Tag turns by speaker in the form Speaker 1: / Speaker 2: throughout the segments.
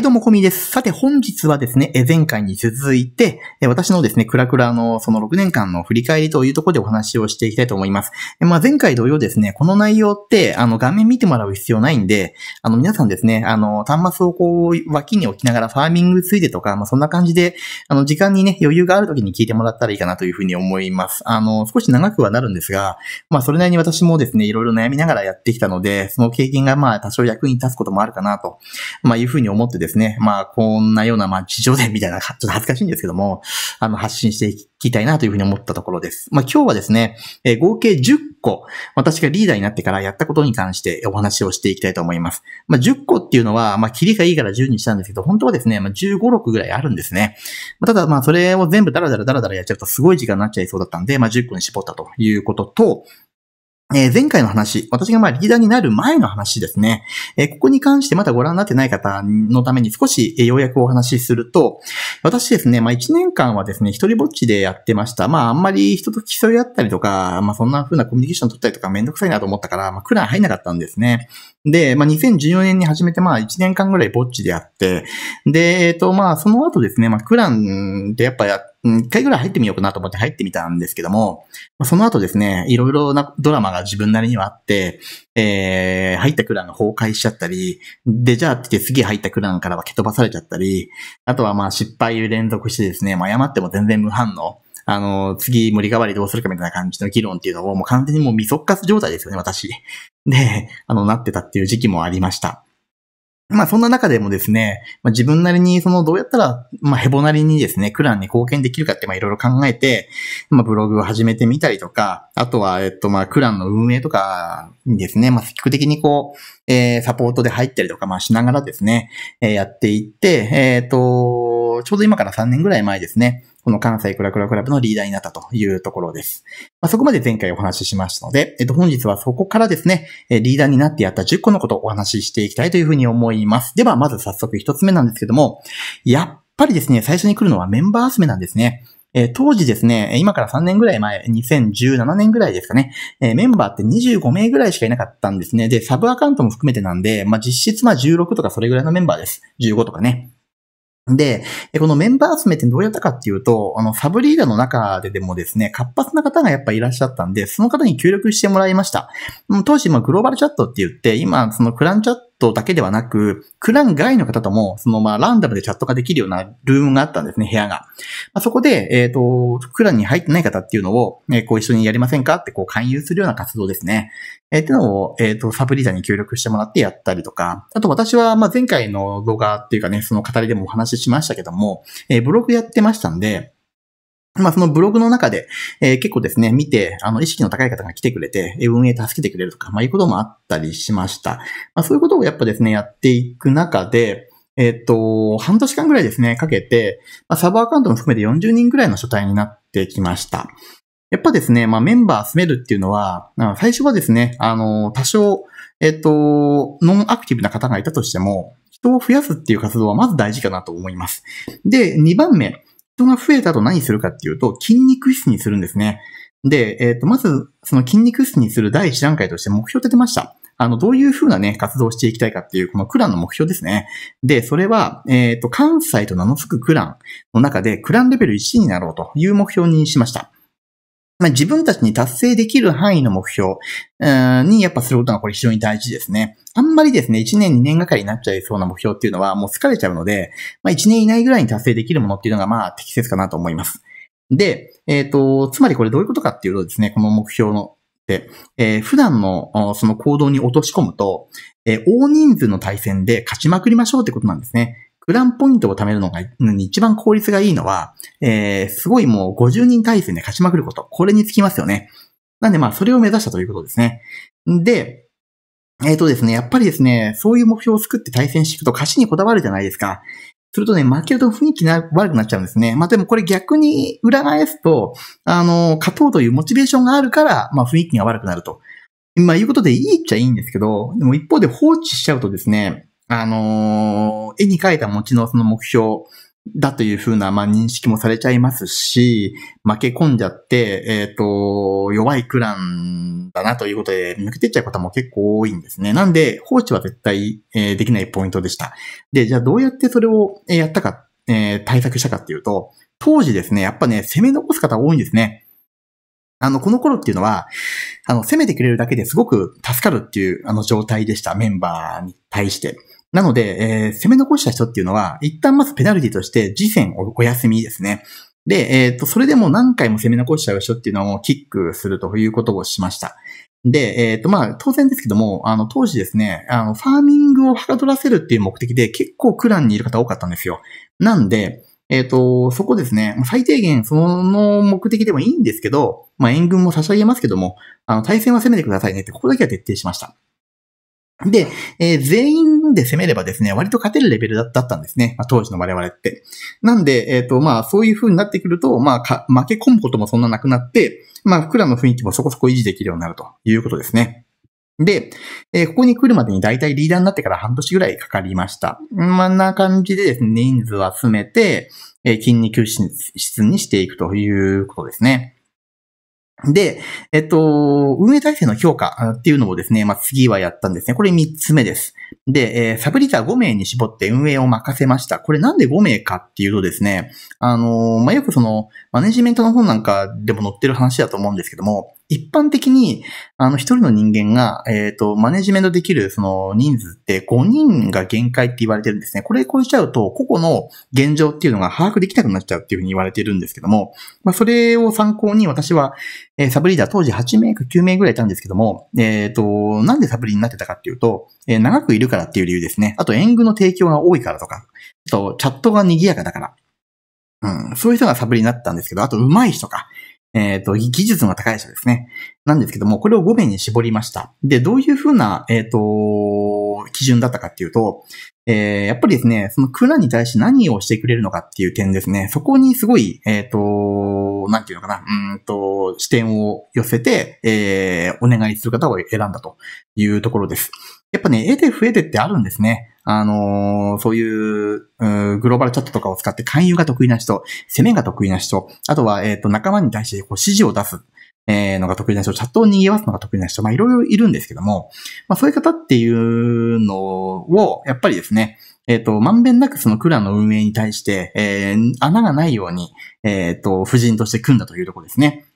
Speaker 1: い、どうもこみです。さて、本日はですね、前回に続いて、私のですね、クラクラのその6年間の振り返りというところでお話をしていきたいと思います。まあ、前回同様ですね、この内容って、あの、画面見てもらう必要ないんで、あの、皆さんですね、あの、端末をこう、脇に置きながらファーミングついてとか、まあ、そんな感じで、あの、時間にね、余裕がある時に聞いてもらったらいいかなというふうに思います。あの、少し長くはなるんですが、まあ、それなりに私もですね、いろいろ悩みながらやってきたので、その経験がまあ、多少役に立つこともあるかなと、まあ、いうふうに思ってですねですね、まあ、こんなような、まあ、地上伝みたいな、ちょっと恥ずかしいんですけども、あの、発信していきたいなというふうに思ったところです。まあ、今日はですね、え合計10個、私がリーダーになってからやったことに関してお話をしていきたいと思います。まあ、10個っていうのは、まあ、切りがいいから10にしたんですけど、本当はですね、まあ、15、6ぐらいあるんですね。まあ、ただ、まあ、それを全部ダラダラダラダラやっちゃうとすごい時間になっちゃいそうだったんで、まあ、10個に絞ったということと、え前回の話、私がまあリーダーになる前の話ですね。えここに関してまだご覧になってない方のために少し、え要約をお話しすると、私ですね、まあ1年間はですね、一人ぼっちでやってました。まああんまり人と競い合ったりとか、まあそんな風なコミュニケーション取ったりとかめんどくさいなと思ったから、まあクラン入んなかったんですね。で、まあ2014年に始めてまあ1年間ぐらいぼっちでやって、で、えっ、とまあその後ですね、まあクランでやっぱやって、1回ぐらい入ってみようかなと思って入ってみたんですけども、その後ですね、いろいろなドラマが自分なりにはあって、えー、入ったクランが崩壊しちゃったり、で、じゃあって次入ったクランからは蹴飛ばされちゃったり、あとはまあ失敗連続してですね、まあ誤っても全然無反応。あの、次、森代わりどうするかみたいな感じの議論っていうのをもう完全にもう未速化状態ですよね、私。で、あの、なってたっていう時期もありました。まあそんな中でもですね、まあ、自分なりにそのどうやったら、まあヘボなりにですね、クランに貢献できるかってまあいろいろ考えて、まあブログを始めてみたりとか、あとはえっとまあクランの運営とかにですね、まあ積極的にこう、えー、サポートで入ったりとかまあしながらですね、えー、やっていって、えっ、ー、と、ちょうど今から3年ぐらい前ですね、この関西クラクラクラブのリーダーになったというところです。まあ、そこまで前回お話ししましたので、えっと、本日はそこからですね、リーダーになってやった10個のことをお話ししていきたいというふうに思います。では、まず早速1つ目なんですけども、やっぱりですね、最初に来るのはメンバー集めなんですね。え当時ですね、今から3年ぐらい前、2017年ぐらいですかね、えメンバーって25名ぐらいしかいなかったんですね。で、サブアカウントも含めてなんで、まあ、実質まあ16とかそれぐらいのメンバーです。15とかね。で、このメンバー集めてどうやったかっていうと、あの、サブリーダーの中ででもですね、活発な方がやっぱいらっしゃったんで、その方に協力してもらいました。当時、グローバルチャットって言って、今、そのクランチャットトだけではなく、クラン外の方とも、そのまあランダムでチャットができるようなルームがあったんですね、部屋が。まあ、そこで、えっ、ー、と、クランに入ってない方っていうのを、えー、こう一緒にやりませんかってこう勧誘するような活動ですね。えー、っていうのを、えっ、ー、と、サブリーダーに協力してもらってやったりとか、あと私は、まあ前回の動画っていうかね、その語りでもお話ししましたけども、えブログやってましたんで、まあ、そのブログの中で、えー、結構ですね、見て、あの、意識の高い方が来てくれて、運営助けてくれるとか、まあ、いうこともあったりしました。まあ、そういうことをやっぱですね、やっていく中で、えっ、と、半年間ぐらいですね、かけて、まあ、サーバーアカウントも含めて40人ぐらいの書体になってきました。やっぱですね、まあ、メンバー集めるっていうのは、最初はですね、あの、多少、えっ、と、ノンアクティブな方がいたとしても、人を増やすっていう活動はまず大事かなと思います。で、2番目、人が増えたと何するかっていうと、筋肉質にするんですね。で、えっ、ー、と、まず、その筋肉質にする第一段階として目標立てました。あの、どういうふうなね、活動をしていきたいかっていう、このクランの目標ですね。で、それは、えっ、ー、と、関西と名の付くクランの中で、クランレベル1になろうという目標にしました。まあ、自分たちに達成できる範囲の目標にやっぱすることがこれ非常に大事ですね。あんまりですね、1年2年がかりになっちゃいそうな目標っていうのはもう疲れちゃうので、まあ、1年以内ぐらいに達成できるものっていうのがまあ適切かなと思います。で、えっ、ー、と、つまりこれどういうことかっていうとですね、この目標のえー、普段のその行動に落とし込むと、えー、大人数の対戦で勝ちまくりましょうってことなんですね。グランポイントを貯めるのが、一番効率がいいのは、えー、すごいもう50人体制で勝ちまくること。これにつきますよね。なんでまあ、それを目指したということですね。で、えっ、ー、とですね、やっぱりですね、そういう目標を作って対戦していくと勝ちにこだわるじゃないですか。するとね、負けると雰囲気な悪くなっちゃうんですね。まあでもこれ逆に裏返すと、あの、勝とうというモチベーションがあるから、まあ雰囲気が悪くなると。まあいうことでいいっちゃいいんですけど、でも一方で放置しちゃうとですね、あのー、絵に描いた餅のその目標だというふうな、まあ、認識もされちゃいますし、負け込んじゃって、えっ、ー、と、弱いクランだなということで抜けてっちゃう方も結構多いんですね。なんで、放置は絶対、えー、できないポイントでした。で、じゃあどうやってそれをやったか、えー、対策したかっていうと、当時ですね、やっぱね、攻め残す方多いんですね。あの、この頃っていうのは、あの、攻めてくれるだけですごく助かるっていう、あの、状態でした、メンバーに対して。なので、えー、攻め残した人っていうのは、一旦まずペナルティとして次戦おお休みですね。で、えっ、ー、と、それでも何回も攻め残しちゃう人っていうのをキックするということをしました。で、えっ、ー、と、まあ、当然ですけども、あの、当時ですね、あの、ファーミングをはかどらせるっていう目的で結構クランにいる方多かったんですよ。なんで、えっ、ー、と、そこですね、最低限その目的でもいいんですけど、まあ、援軍も差し上げますけども、あの、対戦は攻めてくださいねって、ここだけは徹底しました。で、えー、全員で攻めればですね、割と勝てるレベルだったんですね。まあ、当時の我々って。なんで、えっ、ー、と、まあ、そういう風になってくると、まあ、負け込むこともそんななくなって、まあ、クラの雰囲気もそこそこ維持できるようになるということですね。で、えー、ここに来るまでに大体リーダーになってから半年ぐらいかかりました。まあ、な感じでですね、人数を集めて、え筋肉質にしていくということですね。で、えっと、運営体制の評価っていうのをですね、まあ、次はやったんですね。これ3つ目です。で、えー、サブリーザー5名に絞って運営を任せました。これなんで5名かっていうとですね、あのー、まあ、よくその、マネジメントの本なんかでも載ってる話だと思うんですけども、一般的に、あの、一人の人間が、えっ、ー、と、マネジメントできる、その、人数って5人が限界って言われてるんですね。これ超えちゃうと、個々の現状っていうのが把握できなくなっちゃうっていうふうに言われてるんですけども、まあ、それを参考に私は、えー、サブリーダー当時8名か9名ぐらいいたんですけども、えっ、ー、と、なんでサブリーになってたかっていうと、え長くいるからっていう理由ですね。あと、援軍の提供が多いからとか、あと、チャットが賑やかだから。うん、そういう人がサブリになったんですけど、あと、上手い人か。えっ、ー、と、技術の高い人ですね。なんですけども、これを5名に絞りました。で、どういうふうな、えっ、ー、と、基準だったかっていうと、えー、やっぱりですね、そのクラに対して何をしてくれるのかっていう点ですね。そこにすごい、えっ、ー、と、なんていうのかな、うんと、視点を寄せて、えー、お願いする方を選んだというところです。やっぱね、絵で増えてってあるんですね。あのー、そういう、うグローバルチャットとかを使って勧誘が得意な人、攻めが得意な人、あとは、えっ、ー、と、仲間に対してこう指示を出す。えー、のが得意な人、チャットを賑わすのが得意な人、まあいろいろいるんですけども、まあそういう方っていうのを、やっぱりですね、えっ、ー、と、まんべんなくそのクラの運営に対して、えー、穴がないように、えっ、ー、と、婦人として組んだというところですね。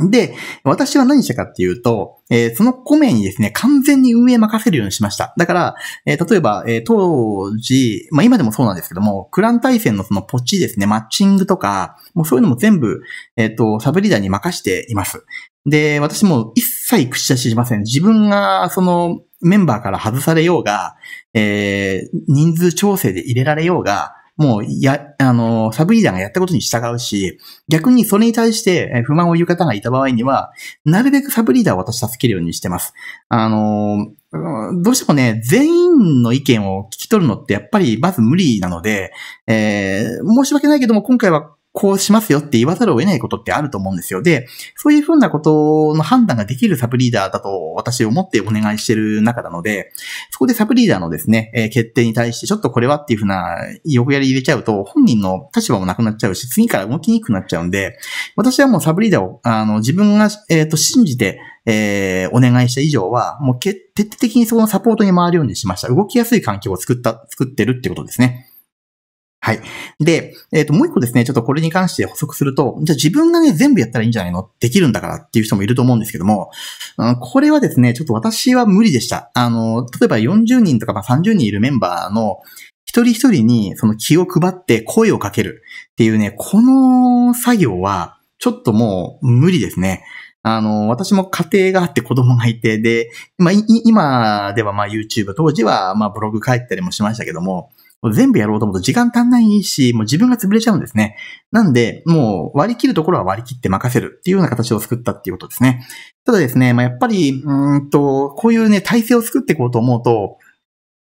Speaker 1: で、私は何したかっていうと、えー、そのコメにですね、完全に運営任せるようにしました。だから、えー、例えば、えー、当時、まあ今でもそうなんですけども、クラン対戦のそのポチですね、マッチングとか、もうそういうのも全部、えっ、と、サブリーダーに任しています。で、私も一切口出ししません。自分が、その、メンバーから外されようが、え人数調整で入れられようが、もう、や、あの、サブリーダーがやったことに従うし、逆にそれに対して不満を言う方がいた場合には、なるべくサブリーダーを私助けるようにしてます。あの、どうしてもね、全員の意見を聞き取るのってやっぱりまず無理なので、えー、申し訳ないけども今回はこうしますよって言わざるを得ないことってあると思うんですよ。で、そういうふうなことの判断ができるサブリーダーだと私思ってお願いしてる中なので、そこでサブリーダーのですね、え決定に対してちょっとこれはっていうふうな欲やり入れちゃうと、本人の立場もなくなっちゃうし、次から動きにくくなっちゃうんで、私はもうサブリーダーを、あの、自分が、えっ、ー、と、信じて、えー、お願いした以上は、もう徹底的にそこのサポートに回るようにしました。動きやすい環境を作った、作ってるってことですね。はい。で、えっ、ー、と、もう一個ですね、ちょっとこれに関して補足すると、じゃあ自分がね、全部やったらいいんじゃないのできるんだからっていう人もいると思うんですけども、うん、これはですね、ちょっと私は無理でした。あの、例えば40人とかまあ30人いるメンバーの、一人一人にその気を配って声をかけるっていうね、この作業は、ちょっともう無理ですね。あの、私も家庭があって子供がいて、で、まあ、今ではまあ YouTube、当時はまあブログ書いたりもしましたけども、もう全部やろうと思うと時間足んないし、もう自分が潰れちゃうんですね。なんで、もう割り切るところは割り切って任せるっていうような形を作ったっていうことですね。ただですね、まあ、やっぱり、うんと、こういうね、体制を作っていこうと思うと、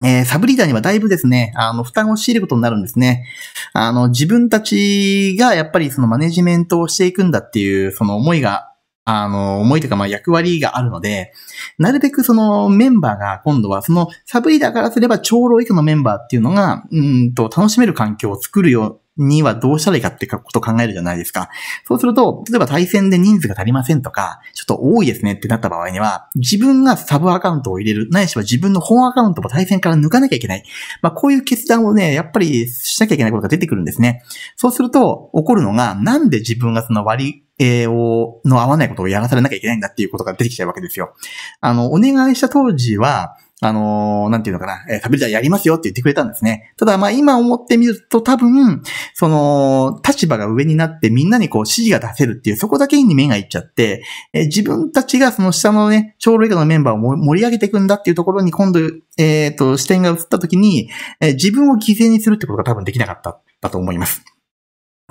Speaker 1: えー、サブリーダーにはだいぶですね、あの、負担を強いることになるんですね。あの、自分たちがやっぱりそのマネジメントをしていくんだっていう、その思いがあの、思いというか、まあ、役割があるので、なるべくそのメンバーが今度はそのサブリーダーからすれば長老以下のメンバーっていうのが、うんと、楽しめる環境を作るようにはどうしたらいいかってことを考えるじゃないですか。そうすると、例えば対戦で人数が足りませんとか、ちょっと多いですねってなった場合には、自分がサブアカウントを入れる、ないしは自分の本アカウントも対戦から抜かなきゃいけない。まあ、こういう決断をね、やっぱりしなきゃいけないことが出てくるんですね。そうすると、起こるのが、なんで自分がその割り、えを、の合わないことをやらされなきゃいけないんだっていうことが出てきちゃうわけですよ。あの、お願いした当時は、あのなんていうのかな、えー、サブリーやりますよって言ってくれたんですね。ただ、まあ今思ってみると多分、その、立場が上になってみんなにこう指示が出せるっていう、そこだけに目がいっちゃって、えー、自分たちがその下のね、長老以下のメンバーを盛り上げていくんだっていうところに今度、えっ、ー、と、視点が移った時に、えー、自分を犠牲にするってことが多分できなかった、だと思います。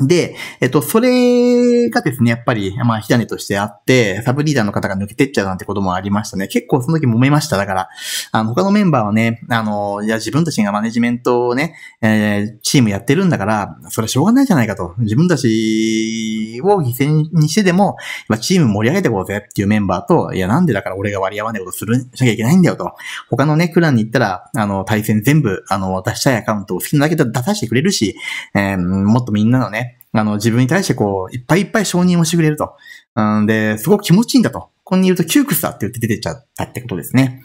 Speaker 1: で、えっと、それがですね、やっぱり、まあ、火種としてあって、サブリーダーの方が抜けてっちゃうなんてこともありましたね。結構その時揉めました。だから、あの、他のメンバーはね、あの、いや、自分たちがマネジメントをね、えー、チームやってるんだから、それはしょうがないじゃないかと。自分たちを犠牲にしてでも、チーム盛り上げていこうぜっていうメンバーと、いや、なんでだから俺が割り合わないことする、しなきゃいけないんだよと。他のね、クランに行ったら、あの、対戦全部、あの、出したいアカウントを好きなだけ出させてくれるし、えー、もっとみんなのね、あの、自分に対してこう、いっぱいいっぱい承認をしてくれると。うんで、すごく気持ちいいんだと。ここにいると窮屈だって言って出てっちゃったってことですね。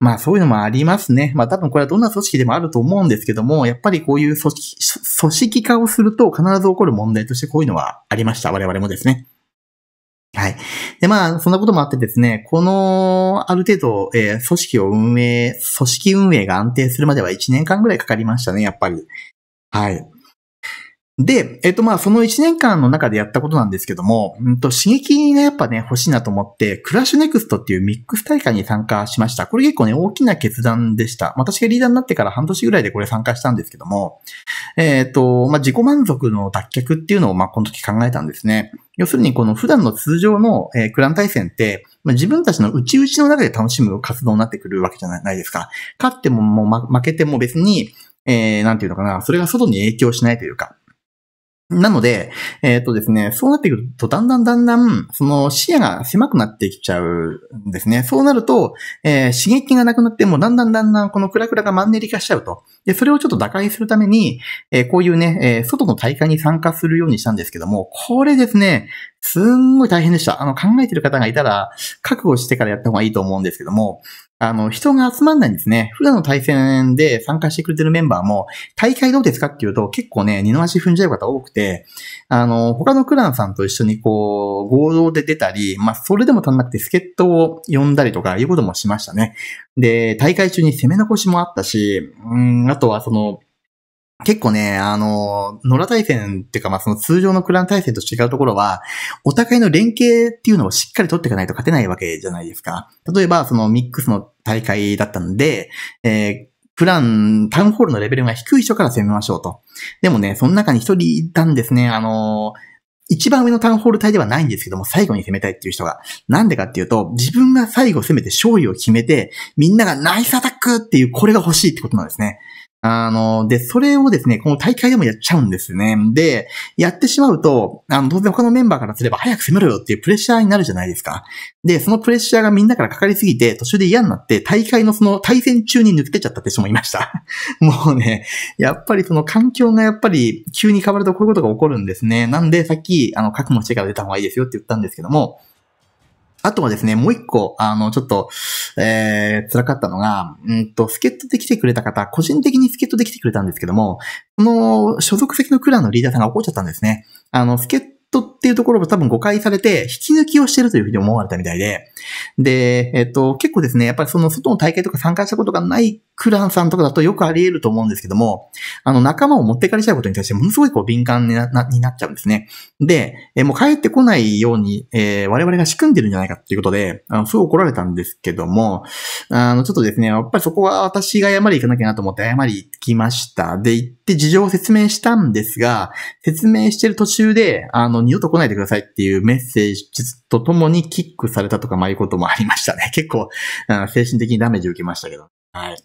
Speaker 1: まあそういうのもありますね。まあ多分これはどんな組織でもあると思うんですけども、やっぱりこういう組織、組織化をすると必ず起こる問題としてこういうのはありました。我々もですね。はい。で、まあ、そんなこともあってですね、この、ある程度、えー、組織を運営、組織運営が安定するまでは1年間ぐらいかかりましたね、やっぱり。はい。で、えっとまあその1年間の中でやったことなんですけども、うんと刺激がやっぱね欲しいなと思って、クラッシュネクストっていうミックス大会に参加しました。これ結構ね大きな決断でした。私がリーダーになってから半年ぐらいでこれ参加したんですけども、えっ、と、まあ自己満足の脱却っていうのをまあこの時考えたんですね。要するにこの普段の通常の、えクラン対戦って、まあ、自分たちの内々の中で楽しむ活動になってくるわけじゃないですか。勝ってももう負けても別に、えー、なんていうのかな、それが外に影響しないというか、なので、えっ、ー、とですね、そうなってくると、だんだんだんだん、その視野が狭くなってきちゃうんですね。そうなると、えー、刺激がなくなって、もだんだんだんだん、このクラクラがマンネリ化しちゃうと。で、それをちょっと打開するために、えー、こういうね、え外の大会に参加するようにしたんですけども、これですね、すんごい大変でした。あの、考えてる方がいたら、覚悟してからやった方がいいと思うんですけども、あの、人が集まんないんですね。普段の対戦で参加してくれてるメンバーも、大会どうですかっていうと、結構ね、二の足踏んじゃう方多くて、あの、他のクランさんと一緒にこう、合同で出たり、まあ、それでも足んなくて助っ人を呼んだりとかいうこともしましたね。で、大会中に攻め残しもあったし、うん、あとはその、結構ね、あの、野良対戦っていうか、まあ、その通常のクラン対戦と違うところは、お互いの連携っていうのをしっかり取っていかないと勝てないわけじゃないですか。例えば、そのミックスの大会だったんで、えープラン、タウンホールのレベルが低い人から攻めましょうと。でもね、その中に一人いたんですね。あの一番上のタウンホール帯ではないんですけども、最後に攻めたいっていう人が。なんでかっていうと、自分が最後攻めて勝利を決めて、みんながナイスアタックっていう、これが欲しいってことなんですね。あの、で、それをですね、この大会でもやっちゃうんですよね。で、やってしまうと、あの、当然他のメンバーからすれば早く攻めろよっていうプレッシャーになるじゃないですか。で、そのプレッシャーがみんなからかかりすぎて、途中で嫌になって、大会のその対戦中に抜けてちゃったって人もいました。もうね、やっぱりその環境がやっぱり急に変わるとこういうことが起こるんですね。なんで、さっき、あの、覚悟してから出た方がいいですよって言ったんですけども、あとはですね、もう一個、あの、ちょっと、えー、辛かったのが、うんと、助っ人で来てくれた方、個人的に助っ人で来てくれたんですけども、その、所属先のクランのリーダーさんが怒っちゃったんですね。あの、助っ人っていうところも多分誤解されて、引き抜きをしてるというふうに思われたみたいで、で、えっと、結構ですね、やっぱりその外の大会とか参加したことがないクランさんとかだとよくあり得ると思うんですけども、あの、仲間を持ってかれちゃうことに対してものすごいこう敏感になになっちゃうんですね。で、えもう帰ってこないように、えー、我々が仕組んでるんじゃないかっていうことで、あの、すごい怒られたんですけども、あの、ちょっとですね、やっぱりそこは私が謝り行かなきゃなと思って謝り行きました。で、行って事情を説明したんですが、説明してる途中で、あの、二度と来ないでくださいっていうメッセージとともにキックされたとか、まあいうこともありましたね。結構、精神的にダメージ受けましたけど。はい。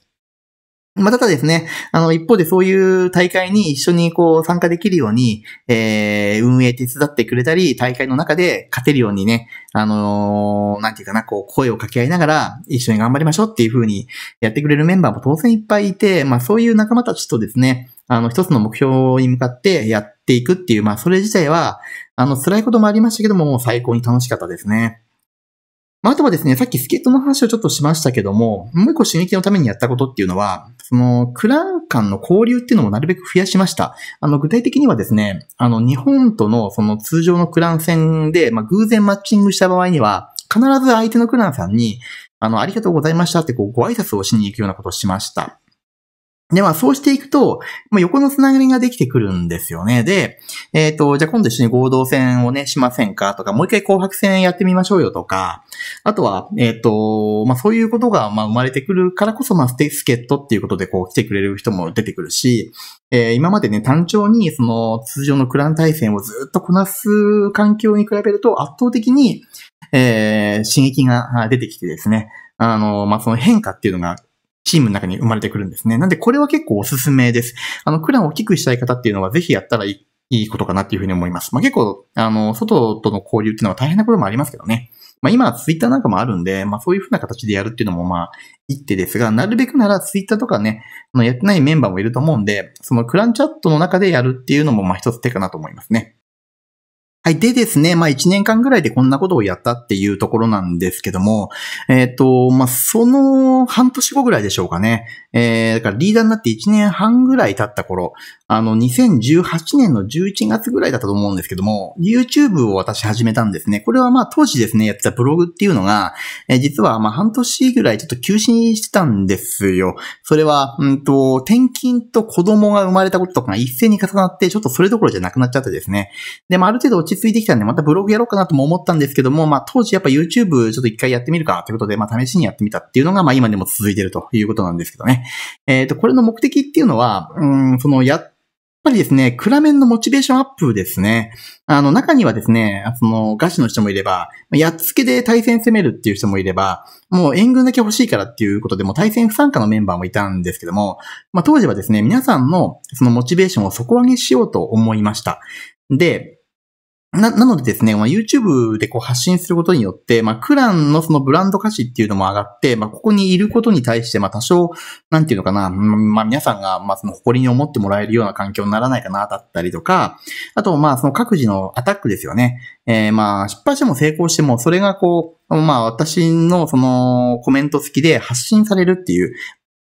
Speaker 1: まあ、ただですね、あの、一方でそういう大会に一緒にこう参加できるように、えー、運営手伝ってくれたり、大会の中で勝てるようにね、あのー、なんていうかな、こう声を掛け合いながら一緒に頑張りましょうっていう風にやってくれるメンバーも当然いっぱいいて、まあそういう仲間たちとですね、あの、一つの目標に向かってやっていくっていう、まあそれ自体は、あの、辛いこともありましたけども、もう最高に楽しかったですね。まあ、あとはですね、さっきスケートの話をちょっとしましたけども、もう一個刺激のためにやったことっていうのは、その、クラン間の交流っていうのもなるべく増やしました。あの、具体的にはですね、あの、日本とのその通常のクラン戦で、まあ、偶然マッチングした場合には、必ず相手のクランさんに、あの、ありがとうございましたってこう、ご挨拶をしに行くようなことをしました。で、まあそうしていくと、まあ、横のつながりができてくるんですよね。で、えっ、ー、と、じゃあ今度一緒に合同戦をね、しませんかとか、もう一回紅白戦やってみましょうよとか、あとは、えっ、ー、と、まあそういうことがまあ生まれてくるからこそ、まあステスケットっていうことでこう来てくれる人も出てくるし、えー、今までね、単調にその通常のクラン対戦をずっとこなす環境に比べると圧倒的に、えー、刺激が出てきてですね、あの、まあ、その変化っていうのがチームの中に生まれてくるんですね。なんでこれは結構おすすめです。あの、クランを大きくしたい方っていうのはぜひやったらいいいいことかなっていうふうに思います。まあ、結構、あの、外との交流っていうのは大変なこともありますけどね。まあ、今はツイッターなんかもあるんで、まあ、そういうふうな形でやるっていうのもまあ、一手ですが、なるべくならツイッターとかね、やってないメンバーもいると思うんで、そのクランチャットの中でやるっていうのもまあ一つ手かなと思いますね。はい。でですね、まあ1年間ぐらいでこんなことをやったっていうところなんですけども、えっ、ー、と、まあその半年後ぐらいでしょうかね。えー、だからリーダーになって1年半ぐらい経った頃、あの2018年の11月ぐらいだったと思うんですけども、YouTube を私始めたんですね。これはまあ当時ですね、やってたブログっていうのが、えー、実はまあ半年ぐらいちょっと休止してたんですよ。それは、うんと、転勤と子供が生まれたこととかが一斉に重なって、ちょっとそれどころじゃなくなっちゃってですね。で、まあある程度落ち落ち着いてきたんで、またブログやろうかなとも思ったんですけども、まあ当時やっぱ YouTube ちょっと一回やってみるかということで、まあ試しにやってみたっていうのが、まあ今でも続いてるということなんですけどね。えっ、ー、と、これの目的っていうのは、うん、そのやっぱりですね、クラメンのモチベーションアップですね。あの、中にはですね、その、ガチの人もいれば、やっつけで対戦攻めるっていう人もいれば、もう援軍だけ欲しいからっていうことで、も対戦不参加のメンバーもいたんですけども、まあ当時はですね、皆さんのそのモチベーションを底上げしようと思いました。で、な、なのでですね、まあ、YouTube でこう発信することによって、まあ、クランのそのブランド価値っていうのも上がって、まあ、ここにいることに対して、まあ、多少、なんていうのかな、まあ、皆さんが、まあ、その誇りに思ってもらえるような環境にならないかな、だったりとか、あと、まあ、その各自のアタックですよね。えー、まあ、失敗しても成功しても、それがこう、まあ、私のそのコメント付きで発信されるっていう、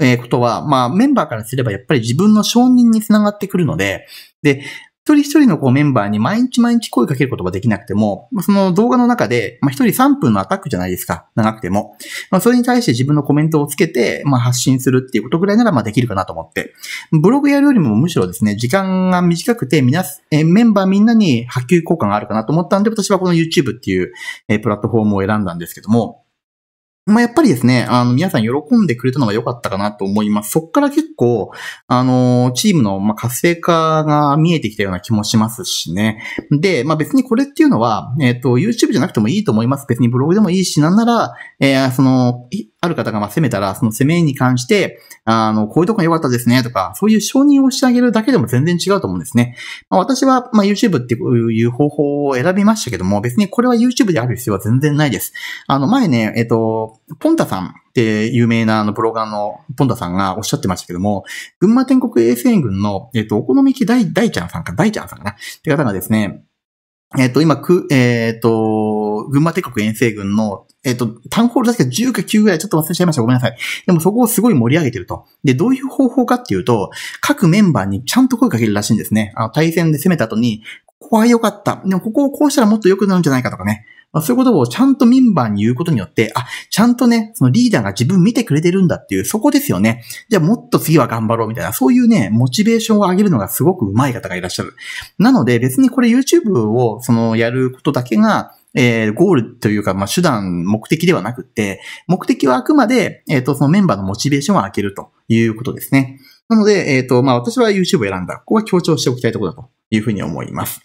Speaker 1: えことは、まあ、メンバーからすればやっぱり自分の承認につながってくるので、で、一人一人のこうメンバーに毎日毎日声かけることができなくても、その動画の中で、まあ、一人3分のアタックじゃないですか。長くても。まあ、それに対して自分のコメントをつけて、まあ、発信するっていうことぐらいなら、まできるかなと思って。ブログやるよりもむしろですね、時間が短くて、みな、え、メンバーみんなに波及効果があるかなと思ったんで、私はこの YouTube っていう、え、プラットフォームを選んだんですけども、まあ、やっぱりですね、あの、皆さん喜んでくれたのが良かったかなと思います。そっから結構、あの、チームの、ま、活性化が見えてきたような気もしますしね。で、まあ、別にこれっていうのは、えっ、ー、と、YouTube じゃなくてもいいと思います。別にブログでもいいし、なんなら、えー、その、ある方がま攻めたら、その攻めに関して、あの、こういうとこが良かったですねとか、そういう承認をしてあげるだけでも全然違うと思うんですね。まあ、私は、ま YouTube っていう方法を選びましたけども、別にこれは YouTube である必要は全然ないです。あの、前ね、えっと、ポンタさんって有名なあのブロガーのポンタさんがおっしゃってましたけども、群馬天国衛生軍の、えっと、お好み木き大、大ちゃんさんか、大ちゃんさんかなって方がですね、えっと、今、く、えっと、群馬帝国遠征軍の、えっ、と、タンホール確か10か9ぐらいちょっと忘れちゃいました。ごめんなさい。でもそこをすごい盛り上げてると。で、どういう方法かっていうと、各メンバーにちゃんと声かけるらしいんですね。あの、対戦で攻めた後に、ここは良かった。でもここをこうしたらもっと良くなるんじゃないかとかね。まあ、そういうことをちゃんとメンバーに言うことによって、あ、ちゃんとね、そのリーダーが自分見てくれてるんだっていう、そこですよね。じゃあもっと次は頑張ろうみたいな、そういうね、モチベーションを上げるのがすごく上手い方がいらっしゃる。なので別にこれ YouTube をそのやることだけが、えー、ゴールというか、まあ、手段、目的ではなくて、目的はあくまで、えっ、ー、と、そのメンバーのモチベーションを上げるということですね。なので、えっ、ー、と、まあ、私は YouTube を選んだ。ここは強調しておきたいところだというふうに思います。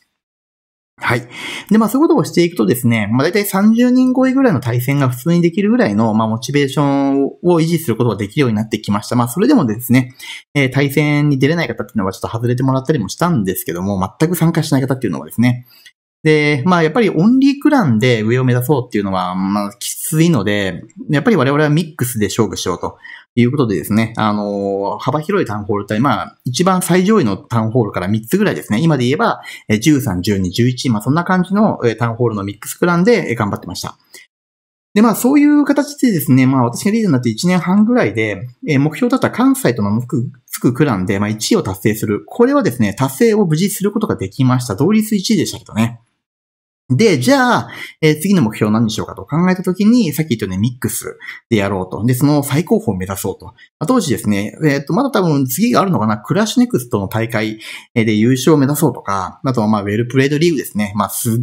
Speaker 1: はい。で、まあ、そういうことをしていくとですね、まあ、たい30人超えぐらいの対戦が普通にできるぐらいの、まあ、モチベーションを維持することができるようになってきました。まあ、それでもですね、えー、対戦に出れない方っていうのはちょっと外れてもらったりもしたんですけども、全く参加しない方っていうのはですね、で、まあやっぱりオンリークランで上を目指そうっていうのは、まあきついので、やっぱり我々はミックスで勝負しようということでですね、あのー、幅広いタウンホール帯、まあ一番最上位のタウンホールから3つぐらいですね、今で言えば13、12、11、まあそんな感じのタウンホールのミックスクランで頑張ってました。で、まあそういう形でですね、まあ私がリーダーになって1年半ぐらいで、え目標だった関西とのつくクランで、まあ1位を達成する。これはですね、達成を無事することができました。同率1位でしたけどね。で、じゃあ、えー、次の目標何にしようかと考えたときに、さっき言ったようにミックスでやろうと。で、その最高峰を目指そうと。当時ですね、えっ、ー、と、まだ多分次があるのかな、クラッシュネクストの大会で優勝を目指そうとか、あとはまあ、ウェルプレイドリーグですね。まあ、すっ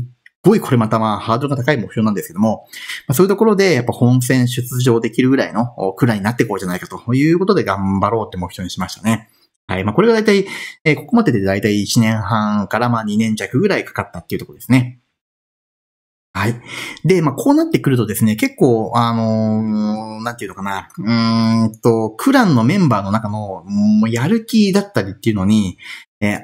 Speaker 1: ごいこれまたまあ、ハードルが高い目標なんですけども、まあ、そういうところで、やっぱ本戦出場できるぐらいの、くらいになっていこうじゃないかということで頑張ろうって目標にしましたね。はい。まあ、これが大体、えー、ここまでで大体1年半からまあ2年弱ぐらいかかったっていうところですね。はい。で、まあ、こうなってくるとですね、結構、あのー、なんていうのかな、うーんと、クランのメンバーの中の、もうやる気だったりっていうのに、えー、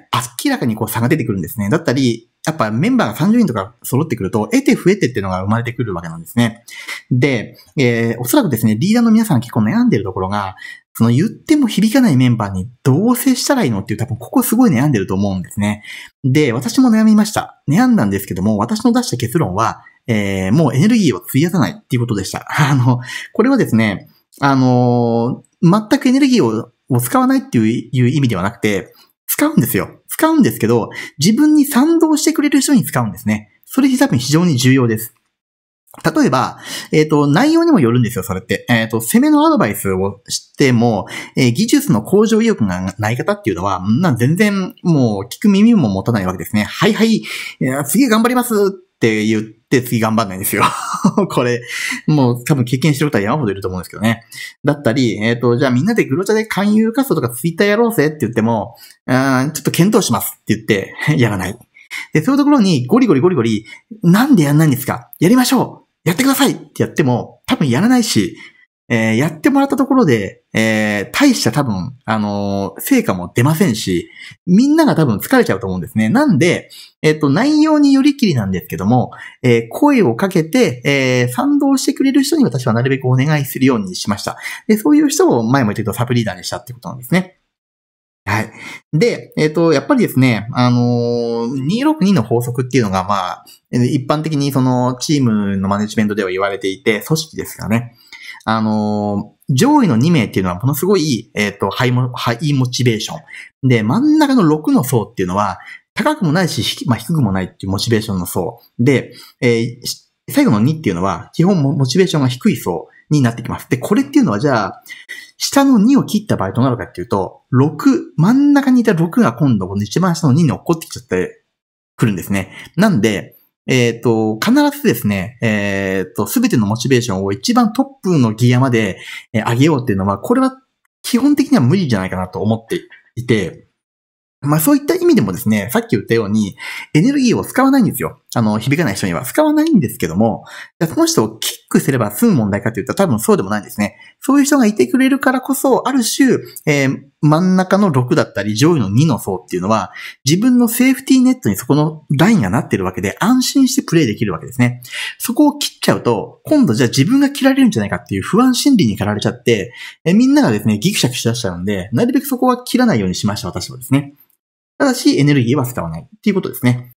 Speaker 1: 明らかにこう差が出てくるんですね。だったり、やっぱメンバーが30人とか揃ってくると、得て増えてっていうのが生まれてくるわけなんですね。で、えー、おそらくですね、リーダーの皆さん結構悩んでるところが、その言っても響かないメンバーにどう接したらいいのっていう多分ここすごい悩んでると思うんですね。で、私も悩みました。悩んだんですけども、私の出した結論は、えー、もうエネルギーを費やさないっていうことでした。あの、これはですね、あのー、全くエネルギーをを使わないっていう意味ではなくて、使うんですよ。使うんですけど、自分に賛同してくれる人に使うんですね。それ多分非常に重要です。例えば、えっ、ー、と、内容にもよるんですよ、それって。えっ、ー、と、攻めのアドバイスをしても、えー、技術の向上意欲がない方っていうのは、な全然、もう、聞く耳も持たないわけですね。はいはい、次頑張りますって言って次頑張んないんですよ。これ、もう多分経験してる方は山ほどいると思うんですけどね。だったり、えっ、ー、と、じゃあみんなでグロチャで勧誘活動とかツイッターやろうぜって言っても、うんちょっと検討しますって言って、やらない。で、そういうところにゴリゴリゴリゴリ、なんでやんないんですかやりましょうやってくださいってやっても、多分やらないし、えー、やってもらったところで、えー、大した多分、あのー、成果も出ませんし、みんなが多分疲れちゃうと思うんですね。なんで、えっ、と、内容によりきりなんですけども、え声をかけて、え賛同してくれる人に私はなるべくお願いするようにしました。で、そういう人を前も言ったけどサブリーダーにしたってことなんですね。はい。で、えっ、ー、と、やっぱりですね、あのー、262の法則っていうのが、まあ、一般的にそのチームのマネジメントでは言われていて、組織ですからね。あのー、上位の2名っていうのはものすごい、えっ、と、ハイモ、ハイモチベーション。で、真ん中の6の層っていうのは、高くもないし、まあ、低くもないっていうモチベーションの層。で、え最後の2っていうのは、基本モチベーションが低い層。になってきます。で、これっていうのはじゃあ、下の2を切った場合どうなるかっていうと、6、真ん中にいた6が今度この一番下の2に落っこってきちゃってくるんですね。なんで、えっ、ー、と、必ずですね、えっ、ー、と、すべてのモチベーションを一番トップのギアまで上げようっていうのは、これは基本的には無理じゃないかなと思っていて、まあそういった意味でもですね、さっき言ったように、エネルギーを使わないんですよ。あの、響かない人には使わないんですけども、その人をキックすれば済む問題かというと多分そうでもないんですね。そういう人がいてくれるからこそ、ある種、えー、真ん中の6だったり上位の2の層っていうのは、自分のセーフティーネットにそこのラインがなってるわけで、安心してプレイできるわけですね。そこを切っちゃうと、今度じゃあ自分が切られるんじゃないかっていう不安心理に駆られちゃって、えー、みんながですね、ギクシャクしだしちゃうんで、なるべくそこは切らないようにしました、私はですね。ただしエネルギーは使わないっていうことですね。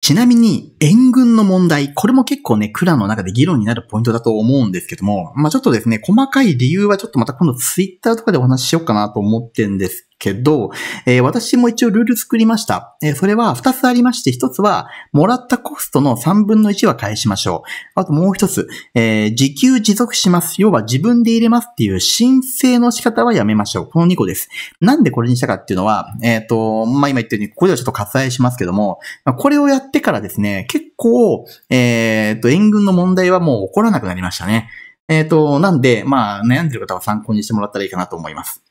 Speaker 1: ちなみに、援軍の問題、これも結構ね、クラの中で議論になるポイントだと思うんですけども、まあ、ちょっとですね、細かい理由はちょっとまた今度ツイッターとかでお話ししようかなと思ってんですけど、えー、私も一応ルール作りました。えー、それは2つありまして、1つは、もらったコストの3分の1は返しましょう。あともう1つ、えー、自給持続します。要は自分で入れますっていう申請の仕方はやめましょう。この2個です。なんでこれにしたかっていうのは、えっ、と、まあ、今言ったように、ここではちょっと割愛しますけども、これをやってからですね、結構、えっ、と、援軍の問題はもう起こらなくなりましたね。えっ、と、なんで、まあ、悩んでる方は参考にしてもらったらいいかなと思います。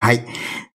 Speaker 1: はい。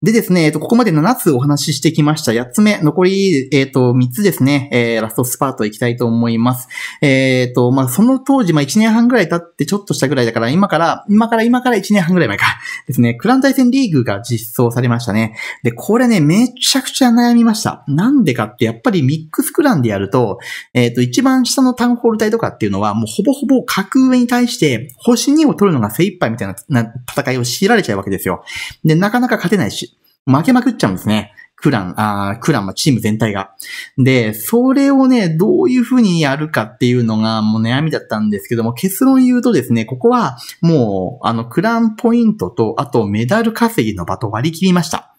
Speaker 1: でですね、えっと、ここまで7つお話ししてきました。8つ目、残り、えっと、3つですね、えー、ラストスパートいきたいと思います。えっ、ー、と、まあ、その当時、まあ、1年半ぐらい経ってちょっとしたぐらいだから、今から、今から今から1年半ぐらい前か、ですね、クラン対戦リーグが実装されましたね。で、これね、めちゃくちゃ悩みました。なんでかって、やっぱりミックスクランでやると、えっ、ー、と、一番下のタウンホール帯とかっていうのは、もうほぼほぼ格上に対して、星2を取るのが精一杯みたいな戦いを強いられちゃうわけですよ。で、なかなか勝てないし、負けまくっちゃうんですね。クラン、あクラン、まあ、チーム全体が。で、それをね、どういうふうにやるかっていうのがもう悩みだったんですけども、結論言うとですね、ここはもう、あの、クランポイントと、あとメダル稼ぎの場と割り切りました。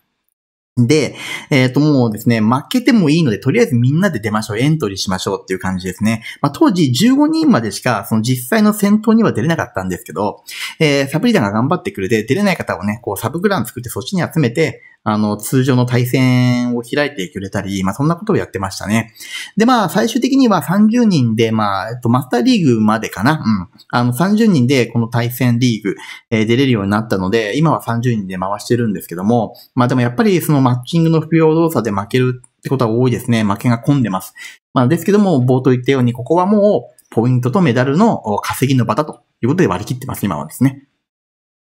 Speaker 1: で、えっ、ー、と、もうですね、負けてもいいので、とりあえずみんなで出ましょう、エントリーしましょうっていう感じですね。まあ、当時15人までしか、その実際の戦闘には出れなかったんですけど、えー、サブリーダーが頑張ってくれて、出れない方をね、こう、サブグラン作ってそっちに集めて、あの、通常の対戦を開いてくれたり、まあ、そんなことをやってましたね。で、まあ、最終的には30人で、まあ、えっと、マスターリーグまでかな。うん。あの、30人でこの対戦リーグ、えー、出れるようになったので、今は30人で回してるんですけども、まあ、でもやっぱりそのマッチングの不平動作で負けるってことは多いですね。負けが混んでます。まあ、ですけども、冒頭言ったように、ここはもう、ポイントとメダルの稼ぎの場だということで割り切ってます、今はですね。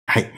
Speaker 1: はい。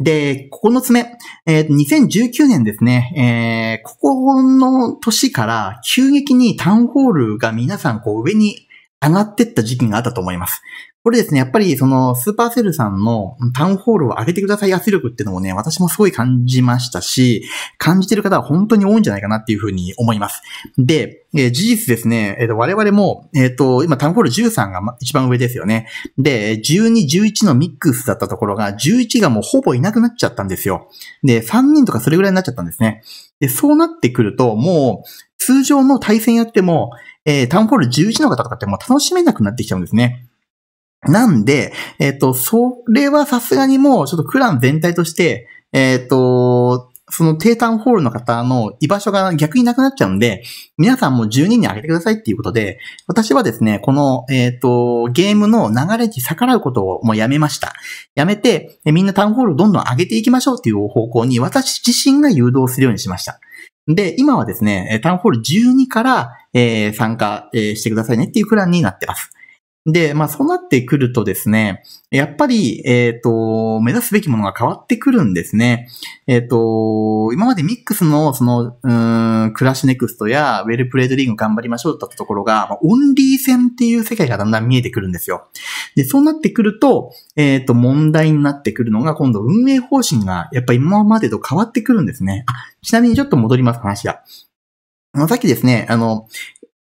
Speaker 1: で、ここの爪、えー、2019年ですね、えー、ここの年から急激にタウンホールが皆さんこう上に上がってった時期があったと思います。これですね、やっぱりそのスーパーセルさんのタウンホールを上げてください圧力っていうのもね、私もすごい感じましたし、感じてる方は本当に多いんじゃないかなっていうふうに思います。で、えー、事実ですね、えー、と我々も、えっ、ー、と、今タウンホール13が一番上ですよね。で、12、11のミックスだったところが、11がもうほぼいなくなっちゃったんですよ。で、3人とかそれぐらいになっちゃったんですね。で、そうなってくると、もう、通常の対戦やっても、えー、タウンホール11の方とかってもう楽しめなくなってきちゃうんですね。なんで、えっ、ー、と、それはさすがにもう、ちょっとクラン全体として、えっ、ー、と、その低タウンホールの方の居場所が逆になくなっちゃうんで、皆さんも12に上げてくださいっていうことで、私はですね、この、えっ、ー、と、ゲームの流れに逆らうことをもうやめました。やめて、みんなタウンホールをどんどん上げていきましょうっていう方向に私自身が誘導するようにしました。で、今はですね、タウンホール12から、えー、参加、えー、してくださいねっていうプランになってます。で、まあそうなってくるとですね、やっぱり、えっ、ー、と、目指すべきものが変わってくるんですね。えっ、ー、と、今までミックスの、その、うん、クラッシュネクストや、ウェルプレイドリーグ頑張りましょうだったところが、オンリー戦っていう世界がだんだん見えてくるんですよ。で、そうなってくると、えっ、ー、と、問題になってくるのが、今度運営方針が、やっぱ今までと変わってくるんですね。あ、ちなみにちょっと戻ります、話が。さっきですね、あの、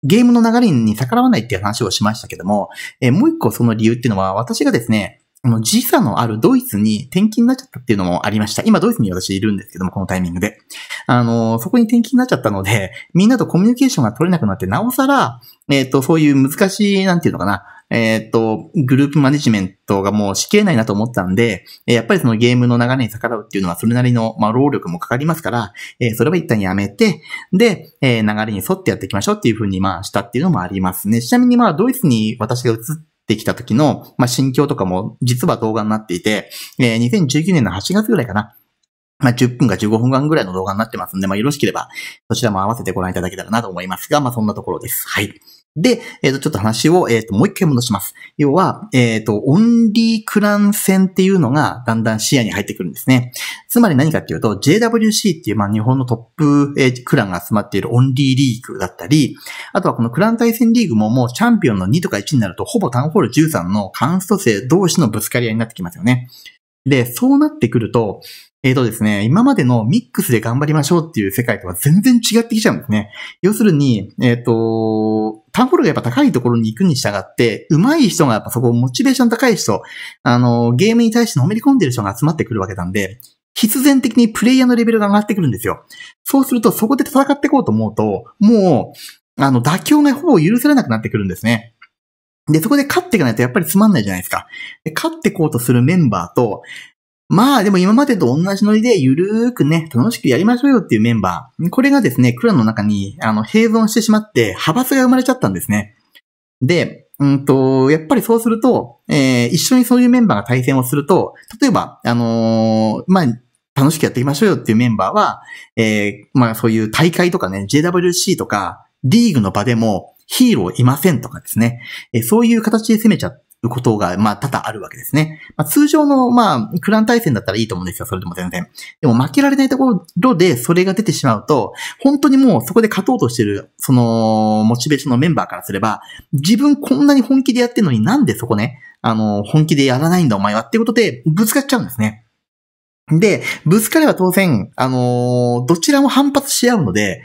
Speaker 1: ゲームの流れに逆らわないっていう話をしましたけども、えー、もう一個その理由っていうのは、私がですね、あの、時差のあるドイツに転勤になっちゃったっていうのもありました。今ドイツに私いるんですけども、このタイミングで。あの、そこに転勤になっちゃったので、みんなとコミュニケーションが取れなくなって、なおさら、えっ、ー、と、そういう難しい、なんていうのかな、えっ、と、グループマネジメントがもうしきれないなと思ったんで、えやっぱりそのゲームの流れに逆らうっていうのはそれなりの、まあ、労力もかかりますから、えそれは一旦やめて、で、え流れに沿ってやっていきましょうっていうふうに、まあ、したっていうのもありますね。ちなみにまあ、ドイツに私が移って、きた時の、まあ、心境とかも実は動画になっていて、えー、2019年の8月ぐらいかな。まあ、10分か15分間ぐらいの動画になってますんで、まあ、よろしければ、そちらも合わせてご覧いただけたらなと思いますが、まあ、そんなところです。はい。で、えっ、ー、と、ちょっと話を、えっ、ー、と、もう一回戻します。要は、えっ、ー、と、オンリークラン戦っていうのが、だんだん視野に入ってくるんですね。つまり何かっていうと、JWC っていう、まあ、日本のトップ、えー、クランが集まっているオンリーリーグだったり、あとはこのクラン対戦リーグももうチャンピオンの2とか1になると、ほぼタウンホール13のカンスト勢同士のぶつかり合いになってきますよね。で、そうなってくると、えっ、ー、とですね、今までのミックスで頑張りましょうっていう世界とは全然違ってきちゃうんですね。要するに、えっ、ー、と、単ォルがやっぱ高いところに行くに従って、上手い人がやっぱそこモチベーション高い人、あの、ゲームに対してのめり込んでる人が集まってくるわけなんで、必然的にプレイヤーのレベルが上がってくるんですよ。そうすると、そこで戦っていこうと思うと、もう、あの、妥協がほぼ許されなくなってくるんですね。で、そこで勝っていかないとやっぱりつまんないじゃないですか。で、勝ってこうとするメンバーと、まあでも今までと同じノリでゆるーくね、楽しくやりましょうよっていうメンバー。これがですね、クラの中にあの併存してしまって派閥が生まれちゃったんですね。で、うんと、やっぱりそうすると、えー、一緒にそういうメンバーが対戦をすると、例えば、あのー、まあ、楽しくやっていきましょうよっていうメンバーは、えー、まあそういう大会とかね、JWC とか、リーグの場でもヒーローいませんとかですね、えー、そういう形で攻めちゃっうことが、まあ、多々あるわけですね。まあ、通常の、まあ、クラン対戦だったらいいと思うんですよ。それでも全然。でも、負けられないところで、それが出てしまうと、本当にもう、そこで勝とうとしてる、その、モチベーションのメンバーからすれば、自分こんなに本気でやってるのになんでそこね、あの、本気でやらないんだお前はっていうことで、ぶつかっちゃうんですね。で、ぶつかれば当然、あのどちらも反発し合うので、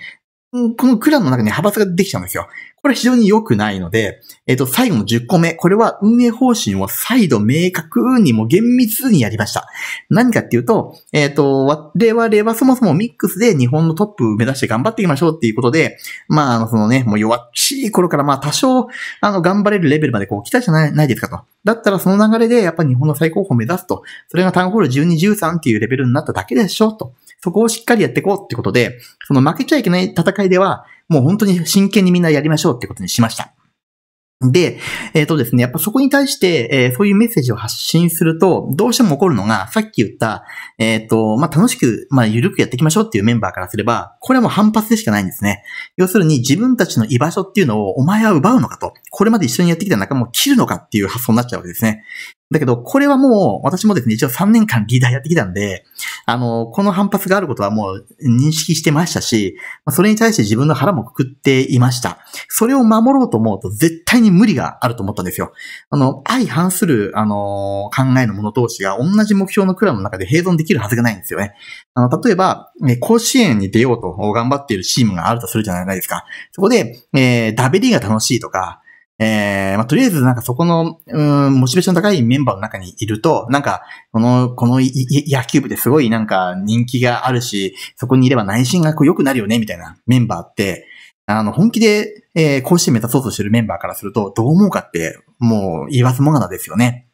Speaker 1: このクランの中に派閥ができちゃうんですよ。これ非常に良くないので、えっ、ー、と、最後の10個目。これは運営方針を再度明確にも厳密にやりました。何かっていうと、えっ、ー、と、我々はそもそもミックスで日本のトップ目指して頑張っていきましょうっていうことで、まあ、あの、そのね、もう弱っちい頃から、まあ、多少、あの、頑張れるレベルまでこう来たじゃないないですかと。だったらその流れで、やっぱり日本の最高峰を目指すと。それがタウンホール12、13っていうレベルになっただけでしょと。そこをしっかりやっていこうってことで、その負けちゃいけない戦いでは、もう本当に真剣にみんなやりましょうってことにしました。で、えっ、ー、とですね、やっぱそこに対して、えー、そういうメッセージを発信すると、どうしても起こるのが、さっき言った、えっ、ー、と、まあ、楽しく、まあ、ゆるくやっていきましょうっていうメンバーからすれば、これはもう反発でしかないんですね。要するに自分たちの居場所っていうのをお前は奪うのかと、これまで一緒にやってきた仲間を切るのかっていう発想になっちゃうわけですね。だけど、これはもう、私もですね、一応3年間リーダーやってきたんで、あの、この反発があることはもう認識してましたし、それに対して自分の腹もくくっていました。それを守ろうと思うと、絶対に無理があると思ったんですよ。あの、相反する、あの、考えの者同士が同じ目標のクラブの中で併存できるはずがないんですよね。あの、例えば、甲子園に出ようと頑張っているチームがあるとするじゃないですか。そこで、えー、ダベリーが楽しいとか、えー、まあ、とりあえずなんかそこの、うん、モチベーション高いメンバーの中にいると、なんか、この、この野球部ですごいなんか人気があるし、そこにいれば内心がこう良くなるよね、みたいなメンバーって、あの、本気で、えー、うして目指そうとしてるメンバーからすると、どう思うかって、もう言わずもがなですよね。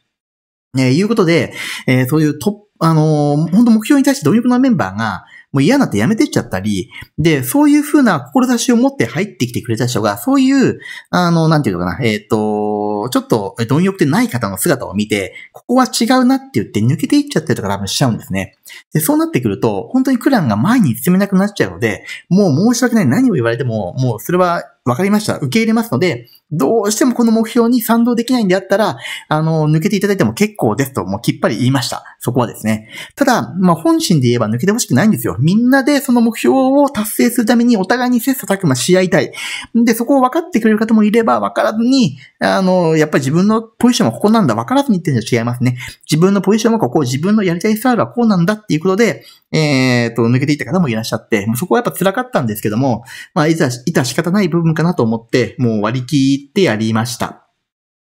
Speaker 1: えー、いうことで、えー、そういうトップ、あのー、本当目標に対して貪欲なメンバーが、もう嫌になって辞めてっちゃったり、で、そういう風な志を持って入ってきてくれた人が、そういう、あの、なんていうのかな、えっ、ー、と、ちょっと貪欲でない方の姿を見て、ここは違うなって言って抜けていっちゃったりとか多分しちゃうんですね。で、そうなってくると、本当にクランが前に進めなくなっちゃうので、もう申し訳ない。何を言われても、もうそれはわかりました。受け入れますので、どうしてもこの目標に賛同できないんであったら、あの、抜けていただいても結構ですと、もうきっぱり言いました。そこはですね。ただ、まあ、本心で言えば抜けてほしくないんですよ。みんなでその目標を達成するためにお互いに切磋琢磨し合いたい。で、そこを分かってくれる方もいれば、分からずに、あの、やっぱり自分のポジションはここなんだ。分からずに言ってるのは違いますね。自分のポジションはここ、自分のやりたいスタイルはこうなんだっていうことで、えっ、ー、と、抜けていった方もいらっしゃって、そこはやっぱ辛かったんですけども、まあ、いざ、いた仕方ない部分かなと思って、もう割り切ってやりました。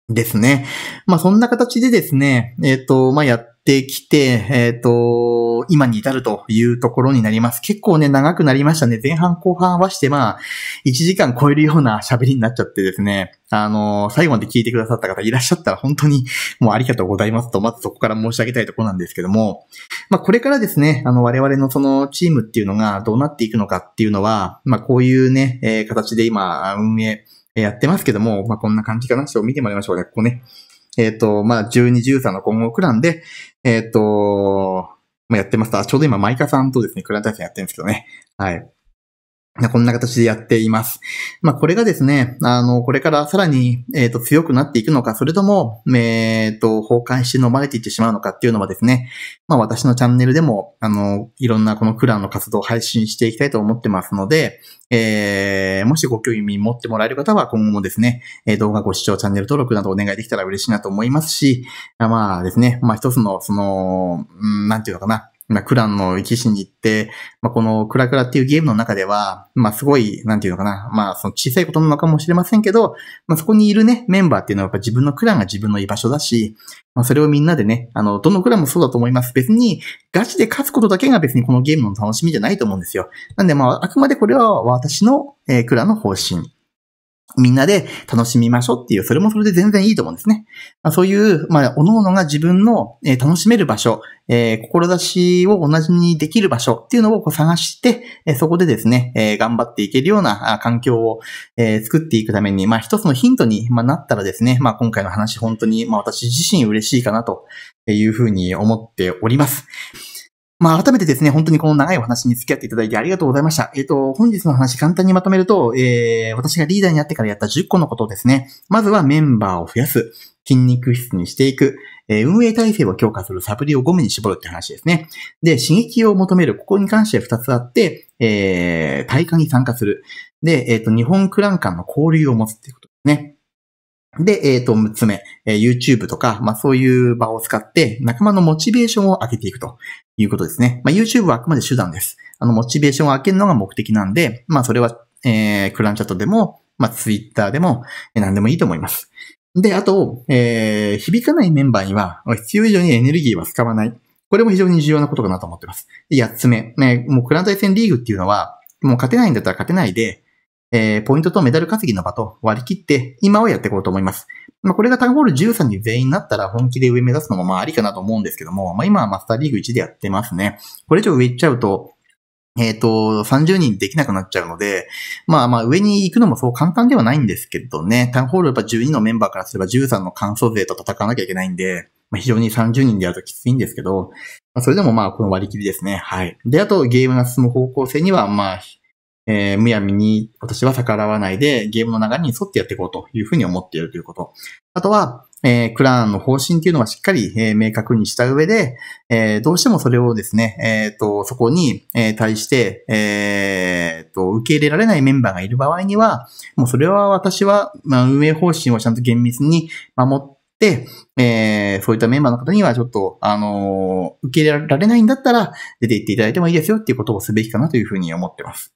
Speaker 1: ですね。まあ、そんな形でですね、えっ、ー、と、まあ、やっってきて、えっ、ー、と、今に至るというところになります。結構ね、長くなりましたね。前半後半合わして、まあ、1時間超えるような喋りになっちゃってですね。あの、最後まで聞いてくださった方いらっしゃったら本当にもうありがとうございますと、まずそこから申し上げたいところなんですけども、まあこれからですね、あの我々のそのチームっていうのがどうなっていくのかっていうのは、まあこういうね、えー、形で今運営やってますけども、まあこんな感じかな。ちょっと見てもらいましょうね。ここね。えっ、ー、と、まあ、12、13の今後クランで、えっ、ー、と、まあ、やってますた。ちょうど今、マイカさんとですね、クラン対戦やってるんですけどね。はい。こんな形でやっています。まあ、これがですね、あの、これからさらに、えっ、ー、と、強くなっていくのか、それとも、えっ、ー、と、崩壊して飲まれていってしまうのかっていうのはですね、まあ、私のチャンネルでも、あの、いろんなこのクランの活動を配信していきたいと思ってますので、えー、もしご興味持ってもらえる方は今後もですね、え動画ご視聴、チャンネル登録などお願いできたら嬉しいなと思いますし、まあですね、まあ一つの、その、うん、なんていうのかな、まあ、クランの生き死に行って、まあ、このクラクラっていうゲームの中では、まあ、すごい、なんていうのかな、まあ、その小さいことなのかもしれませんけど、まあ、そこにいるね、メンバーっていうのはやっぱ自分のクランが自分の居場所だし、まあ、それをみんなでね、あの、どのクランもそうだと思います。別に、ガチで勝つことだけが別にこのゲームの楽しみじゃないと思うんですよ。なんで、まあ、あくまでこれは私の、えー、クランの方針。みんなで楽しみましょうっていう、それもそれで全然いいと思うんですね。まあ、そういう、まあ、おのおのが自分の、えー、楽しめる場所、えー、志を同じにできる場所っていうのをこう探して、えー、そこでですね、えー、頑張っていけるような環境を、えー、作っていくために、まあ、一つのヒントに、まあ、なったらですね、まあ、今回の話本当に、まあ、私自身嬉しいかなというふうに思っております。まあ、改めてですね、本当にこの長いお話に付き合っていただいてありがとうございました。えっ、ー、と、本日の話簡単にまとめると、えー、私がリーダーになってからやった10個のことをですね、まずはメンバーを増やす、筋肉質にしていく、えー、運営体制を強化するサプリをゴムに絞るって話ですね。で、刺激を求める、ここに関して2つあって、えー、大会に参加する。で、えっ、ー、と、日本クラン間の交流を持つっていうことですね。で、えっ、ー、と、6つ目、えー、YouTube とか、まあそういう場を使って仲間のモチベーションを上げていくということですね。まあ YouTube はあくまで手段です。あの、モチベーションを上げるのが目的なんで、まあそれは、えー、クランチャットでも、まあ Twitter でも、えー、何でもいいと思います。で、あと、えー、響かないメンバーには、必要以上にエネルギーは使わない。これも非常に重要なことかなと思ってます。で、8つ目。ね、もうクランチャ戦リーグっていうのは、もう勝てないんだったら勝てないで、えー、ポイントとメダル稼ぎの場と割り切って、今はやっていこうと思います。まあ、これがタグホール13に全員なったら本気で上目指すのもまあありかなと思うんですけども、まあ、今はマスターリーグ1でやってますね。これ以上上行っちゃうと、えっ、ー、と、30人できなくなっちゃうので、まあまあ上に行くのもそう簡単ではないんですけどね、タンホールやっぱ12のメンバーからすれば13の感想勢と戦わなきゃいけないんで、まあ、非常に30人でやるときついんですけど、まあ、それでもまあこの割り切りですね。はい。で、あとゲームが進む方向性にはまあえー、むやみに私は逆らわないでゲームの流れに沿ってやっていこうというふうに思っているということ。あとは、えー、クラーンの方針っていうのはしっかり、えー、明確にした上で、えー、どうしてもそれをですね、えー、とそこに、えー、対して、えー、と受け入れられないメンバーがいる場合には、もうそれは私は、まあ、運営方針をちゃんと厳密に守って、えー、そういったメンバーの方にはちょっと、あのー、受け入れられないんだったら、出て行っていただいてもいいですよっていうことをすべきかなというふうに思ってます。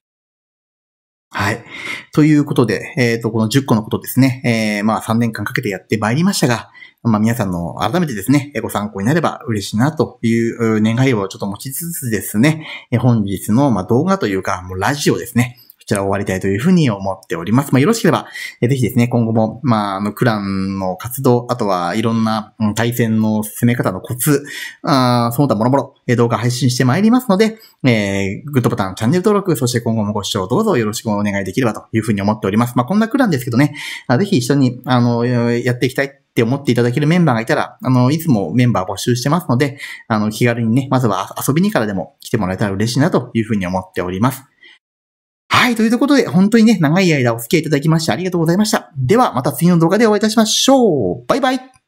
Speaker 1: はい。ということで、えっ、ー、と、この10個のことですね、えー、まあ3年間かけてやってまいりましたが、まあ皆さんの改めてですね、ご参考になれば嬉しいなという願いをちょっと持ちつつですね、本日のま動画というか、もうラジオですね、こちらを終わりたいというふうに思っております。まあ、よろしければ、えぜひですね、今後も、まあ、あの、クランの活動、あとはいろんな、うん、対戦の進め方のコツ、あその他もろもろ、え動画配信してまいりますので、えー、グッドボタン、チャンネル登録、そして今後もご視聴どうぞよろしくお願いできればというふうに思っております。まあ、こんなクランですけどね、ぜひ一緒に、あの、やっていきたい。って思っていただけるメンバーがいたら、あの、いつもメンバー募集してますので、あの、気軽にね、まずは遊びにからでも来てもらえたら嬉しいなというふうに思っております。はい、ということで、本当にね、長い間お付き合いいただきましてありがとうございました。では、また次の動画でお会いいたしましょう。バイバイ